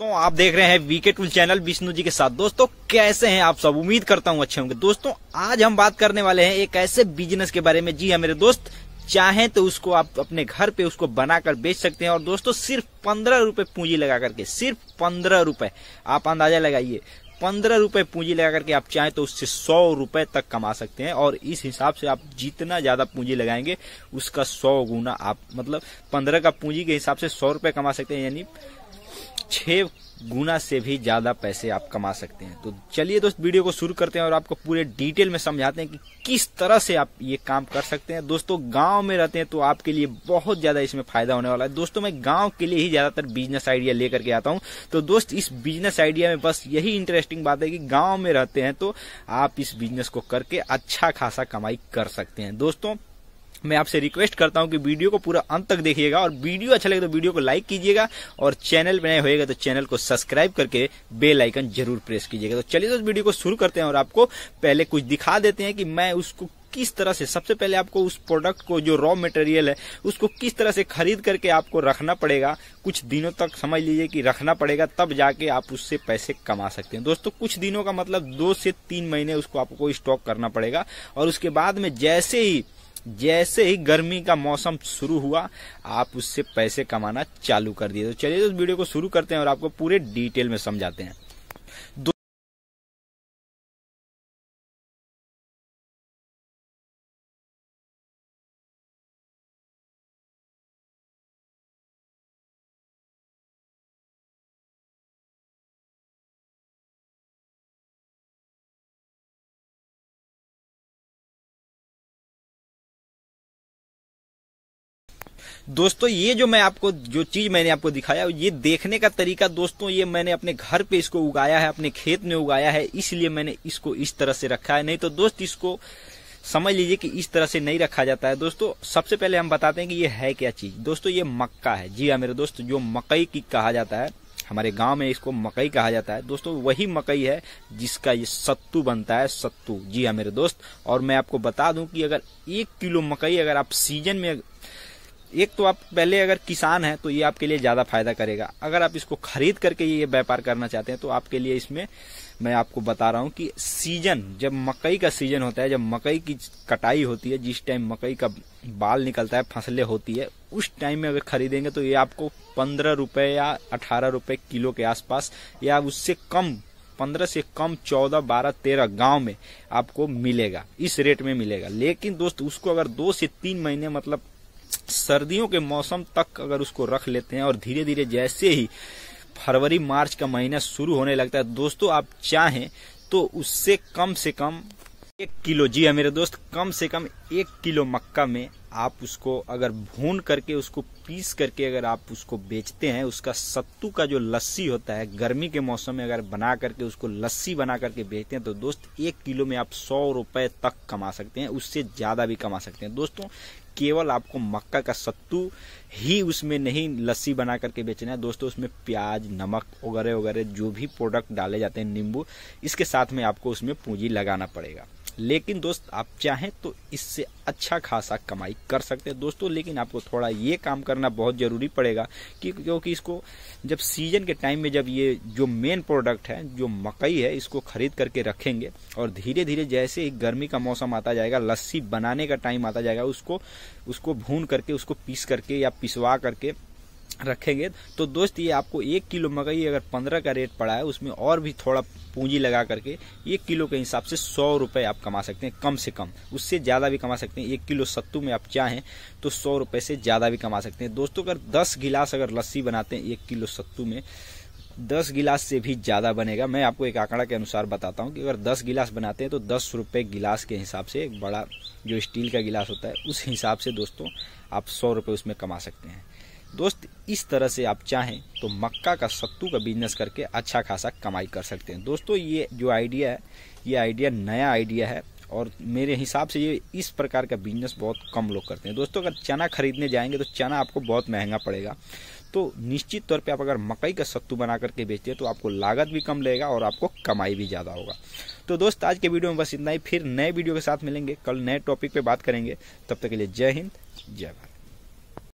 दोस्तों आप देख रहे हैं VK tool channel Vishnu ji के साथ दोस्तों कैसे हैं आप सब उम्मीद करता हूं अच्छे होंगे दोस्तों आज हम बात करने वाले हैं एक ऐसे बिजनेस के बारे में जी हाँ मेरे दोस्त चाहें तो उसको आप अपने घर पे उसको बनाकर बेच सकते हैं और दोस्तों सिर्फ पंद्रह रूपये पूंजी लगा करके सिर्फ पंद्रह रूपये आप अंदाजा लगाइए पंद्रह रूपये पूंजी लगा करके आप चाहें तो उससे सौ रुपए तक कमा सकते हैं और इस हिसाब से आप जितना ज्यादा पूंजी लगाएंगे उसका सौ गुना आप मतलब पंद्रह का पूंजी के हिसाब से सौ रुपए कमा सकते हैं यानी छः गुना से भी ज़्यादा पैसे आप कमा सकते हैं तो चलिए दोस्त वीडियो को शुरू करते हैं और आपको पूरे डिटेल में समझाते हैं कि किस तरह से आप ये काम कर सकते हैं दोस्तों गांव में रहते हैं तो आपके लिए बहुत ज़्यादा इसमें फायदा होने वाला है दोस्तों मैं गांव के लिए ही ज़्यादातर बिजनेस आइडिया लेकर के आता हूँ तो दोस्त इस बिजनेस आइडिया में बस यही इंटरेस्टिंग बात है कि गाँव में रहते हैं तो आप इस बिजनेस को करके अच्छा खासा कमाई कर सकते हैं दोस्तों मैं आपसे रिक्वेस्ट करता हूं कि वीडियो को पूरा अंत तक देखिएगा और वीडियो अच्छा लगे तो वीडियो को लाइक कीजिएगा और चैनल पर नए होएगा तो चैनल को सब्सक्राइब करके बेल आइकन जरूर प्रेस कीजिएगा तो चलिए तो इस वीडियो को शुरू करते हैं और आपको पहले कुछ दिखा देते हैं कि मैं उसको किस तरह से सबसे पहले आपको उस प्रोडक्ट को जो रॉ मटेरियल है उसको किस तरह से खरीद करके आपको रखना पड़ेगा कुछ दिनों तक समझ लीजिए कि रखना पड़ेगा तब जाके आप उससे पैसे कमा सकते हैं दोस्तों कुछ दिनों का मतलब दो से तीन महीने उसको आपको स्टॉक करना पड़ेगा और उसके बाद में जैसे ही जैसे ही गर्मी का मौसम शुरू हुआ आप उससे पैसे कमाना चालू कर दिए तो चलिए तो वीडियो को शुरू करते हैं और आपको पूरे डिटेल में समझाते हैं दोस्तों ये जो मैं आपको जो चीज मैंने आपको दिखाया ये देखने का तरीका दोस्तों ये मैंने अपने घर पे इसको उगाया है अपने खेत में उगाया है इसलिए मैंने इसको इस तरह से रखा है नहीं तो दोस्त इसको समझ लीजिए कि इस तरह से नहीं रखा जाता है दोस्तों सबसे पहले हम बताते हैं कि ये है क्या चीज दोस्तों ये मक्का है जी हाँ मेरे दोस्त जो मकई की कहा जाता है हमारे गांव में इसको मकई कहा जाता है दोस्तों वही मकई है जिसका ये सत्तू बनता है सत्तू जी हाँ मेरे दोस्त और मैं आपको बता दूं कि अगर एक किलो मकई अगर आप सीजन में एक तो आप पहले अगर किसान हैं तो ये आपके लिए ज़्यादा फायदा करेगा अगर आप इसको खरीद करके ये व्यापार करना चाहते हैं तो आपके लिए इसमें मैं आपको बता रहा हूं कि सीजन जब मकई का सीजन होता है जब मकई की कटाई होती है जिस टाइम मकई का बाल निकलता है फसलें होती है उस टाइम में अगर खरीदेंगे तो ये आपको पंद्रह रुपए या अठारह रुपए किलो के आसपास या उससे कम पंद्रह से कम चौदह बारह तेरह गांव में आपको मिलेगा इस रेट में मिलेगा लेकिन दोस्त उसको अगर दो से तीन महीने मतलब सर्दियों के मौसम तक अगर उसको रख लेते हैं और धीरे धीरे जैसे ही फरवरी मार्च का महीना शुरू होने लगता है दोस्तों आप चाहें तो उससे कम से कम एक किलो जी है हाँ मेरे दोस्त कम से कम एक किलो मक्का में आप उसको अगर भून करके उसको पीस करके अगर आप उसको बेचते हैं उसका सत्तू का जो लस्सी होता है गर्मी के मौसम में अगर बना करके उसको लस्सी बना करके बेचते हैं तो दोस्त एक किलो में आप सौ रुपए तक कमा सकते हैं उससे ज़्यादा भी कमा सकते हैं दोस्तों केवल आपको मक्का का सत्तू ही उसमें नहीं लस्सी बना करके बेचना है दोस्तों उसमें प्याज नमक वगैरह वगैरह जो भी प्रोडक्ट डाले जाते हैं नींबू इसके साथ में आपको उसमें पूंजी लगाना पड़ेगा लेकिन दोस्त आप चाहें तो इससे अच्छा खासा कमाई कर सकते हैं दोस्तों लेकिन आपको थोड़ा ये काम करना बहुत ज़रूरी पड़ेगा कि क्योंकि इसको जब सीजन के टाइम में जब ये जो मेन प्रोडक्ट है जो मकई है इसको खरीद करके रखेंगे और धीरे धीरे जैसे ही गर्मी का मौसम आता जाएगा लस्सी बनाने का टाइम आता जाएगा उसको उसको भून करके उसको पीस करके या पिसवा करके रखेंगे तो दोस्त ये आपको एक किलो मकई अगर पंद्रह का रेट पड़ा है उसमें और भी थोड़ा पूंजी लगा करके एक किलो के हिसाब से सौ रुपये आप कमा सकते हैं कम से कम उससे ज़्यादा भी कमा सकते हैं एक किलो सत्तू में आप चाहें तो सौ रुपये से ज़्यादा भी कमा सकते हैं दोस्तों अगर दस गिलास अगर लस्सी बनाते हैं एक किलो सत्तू में दस गिलास से भी ज़्यादा बनेगा मैं आपको एक आंकड़ा के अनुसार बताता हूँ कि अगर दस गिलास बनाते हैं तो दस रुपये गिलास के हिसाब से एक बड़ा जो स्टील का गिलास होता है उस हिसाब से दोस्तों आप सौ रुपये उसमें कमा सकते हैं दोस्त इस तरह से आप चाहें तो मक्का का सत्तू का बिजनेस करके अच्छा खासा कमाई कर सकते हैं दोस्तों ये जो आइडिया है ये आइडिया नया आइडिया है और मेरे हिसाब से ये इस प्रकार का बिजनेस बहुत कम लोग करते हैं दोस्तों अगर चना खरीदने जाएंगे तो चना आपको बहुत महंगा पड़ेगा तो निश्चित तौर पे आप अगर मकई का सत्तू बना करके बेचते हैं तो आपको लागत भी कम लगेगा और आपको कमाई भी ज़्यादा होगा तो दोस्त आज के वीडियो में बस इतना ही फिर नए वीडियो के साथ मिलेंगे कल नए टॉपिक पर बात करेंगे तब तक के लिए जय हिंद जय भारत